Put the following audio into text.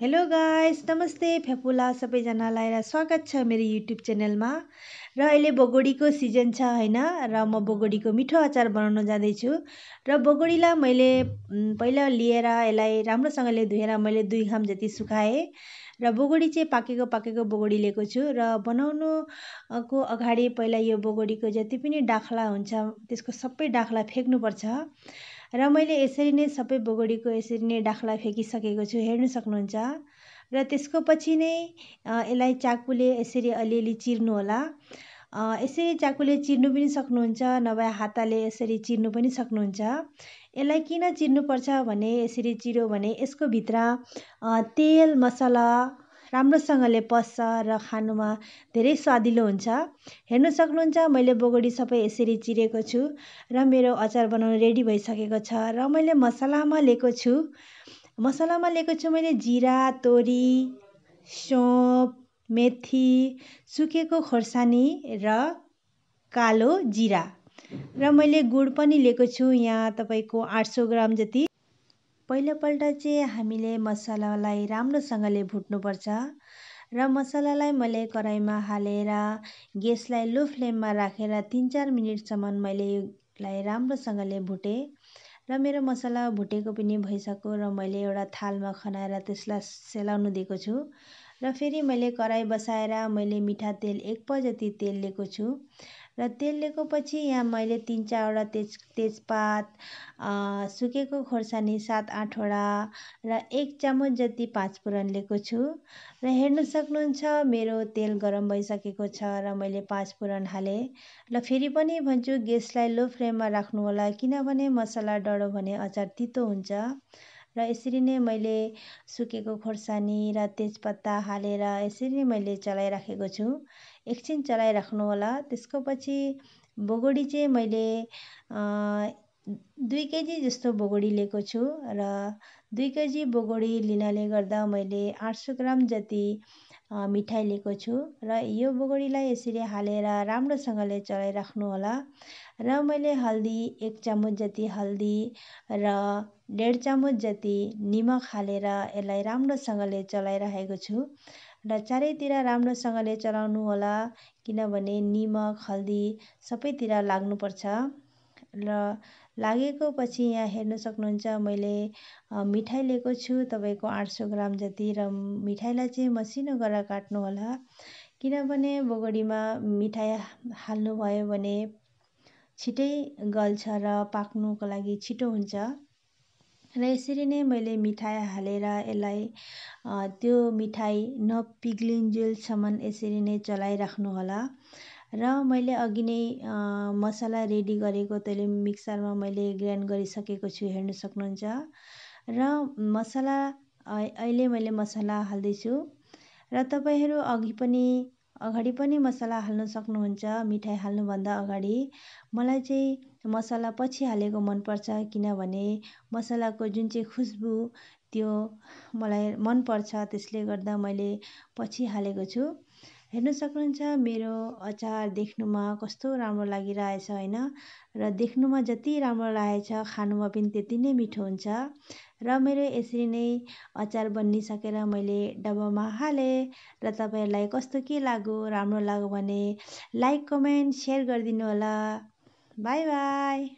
hello guys नमस्ते फेफुला सबैजनालाई स्वागत छ मेरो युट्युब च्यानलमा र अहिले बगोडीको सिजन छ होइन र म बगोडीको मिठो अचार बनाउन जाँदैछु र बगोडीलाई मैले पहिला लिएर यसलाई राम्रोसँगले धोएर मैले दुई घाम जति सुकाएँ र बगोडी चाहिँ पाकेको पाकेको बगोडी लिएको छु र बनाउनुको अगाडि पहिला यो बगोडीको जति पनि डाख्ला हुन्छ त्यसको सबै डाख्ला फ्याँक्नुपर्छ र मैले यसरी नै सबै बोगडीको यसरी नै डाख्ला फ्याँकिसकेको छु हेर्नु सक्नुहुन्छ र त्यसको पछि नै यसलाई चाकुले यसरी अलिअलि चिर्नु होला यसरी चाकुले चिर्नु पनि सक्नुहुन्छ नभए हाताले यसरी चिर्नु पनि सक्नुहुन्छ यसलाई किन चिर्नुपर्छ भने यसरी चिर्यो भने यसको भित्र तेल मसला राम्रोसँगले पस्छ र खानुमा धेरै स्वादिलो हुन्छ हेर्नु सक्नुहुन्छ मैले बोगडी सबै यसरी चिरेको छु र मेरो अचार बनाउनु रेडी भइसकेको छ र मैले मसलामा लिएको छु मसलामा लिएको छु मैले जिरा तोरी सोप मेथी सुकेको खोर्सानी र कालो जिरा र मैले गुड पनि लिएको छु यहाँ तपाईँको आठ सौ ग्राम जति पहिलोपल्ट चाहिँ हामीले मसलालाई राम्रोसँगले भुट्नुपर्छ र मसलालाई मैले कराईमा हालेर ग्यासलाई लो फ्लेममा राखेर तिन चार मिनटसम्म मैले लाई राम्रोसँगले भुटेँ र मेरो मसला भुटेको पनि भइसक्यो र मैले एउटा थालमा खनाएर त्यसलाई सेलाउनु दिएको छु र फेरि मैले कराई बसाएर मैले मिठा तेल एक पावा जति तेल लिएको छु र तेल लिएको पछि यहाँ मैले तिन चारवटा तेज तेजपात सुकेको खोर्सानी सात आठवटा र एक चामच जति पाँचफोरन लिएको छु र हेर्न सक्नुहुन्छ मेरो तेल गरम भइसकेको छ र मैले पाँचफोरन हालेँ र फेरि पनि भन्छु ग्यासलाई लो फ्लेममा होला किनभने मसला डढो भने अचार तितो हुन्छ र यसरी नै मैले सुकेको खोर्सानी र तेजपत्ता हालेर यसरी नै मैले चलाइराखेको छु एकछिन चलाइराख्नुहोला त्यसको पछि बुगडी चाहिँ मैले दुई केजी जस्तो बुगडी लिएको छु र दुई केजी बुगडी लिनाले गर्दा मैले आठ सौ ग्राम जति मिठाई लिएको छु र यो बुगडीलाई यसरी हालेर राम्रोसँगले चलाइराख्नुहोला र मैले हल्दी एक चामच जति हल्दी र डेढ चामच जति निमक हालेर यसलाई राम्रोसँगले चलाइराखेको छु र चारैतिर राम्रोसँगले चलाउनु होला किनभने निमक हल्दी सबैतिर लाग्नुपर्छ र लागेको पछि यहाँ हेर्नु सक्नुहुन्छ मैले मिठाई लिएको छु तपाईँको आठ सौ ग्राम जति र मिठाईलाई चाहिँ मसिनो गरेर काट्नुहोला किनभने बोगडीमा मिठाई हाल्नुभयो भने छिटै गल्छ र पाक्नुको लागि छिटो हुन्छ र यसरी नै मैले मिठाई हालेर यसलाई त्यो मिठाई नपिग्लिन्जेलसम्म यसरी नै चलाइराख्नु होला र मैले अघि नै मसला रेडी गरेको त्यसले मिक्सरमा मैले ग्राइन्ड गरिसकेको छु हेर्नु सक्नुहुन्छ र मसला अहिले मैले मसला हाल्दैछु र तपाईँहरू अघि पनि अगाडि पनि मसला हाल्न सक्नुहुन्छ मिठाई हाल्नुभन्दा अगाडि मलाई चाहिँ मसला पछि हालेको मनपर्छ किनभने मसलाको जुन चाहिँ खुसबु त्यो मलाई मनपर्छ त्यसले गर्दा मैले पछि हालेको छु हेर्न सक्नुहुन्छ मेरो अचार देख्नुमा कस्तो राम्रो लागिरहेछ होइन र देख्नुमा जति राम्रो लागेछ खानुमा पनि त्यति नै मिठो हुन्छ र मेरो यसरी नै अचार बनिसकेर मैले डब्बामा हालेँ र तपाईँहरूलाई कस्तो के लाग्यो राम्रो लाग्यो भने लाइक कमेन्ट सेयर गरिदिनु होला बाई बाई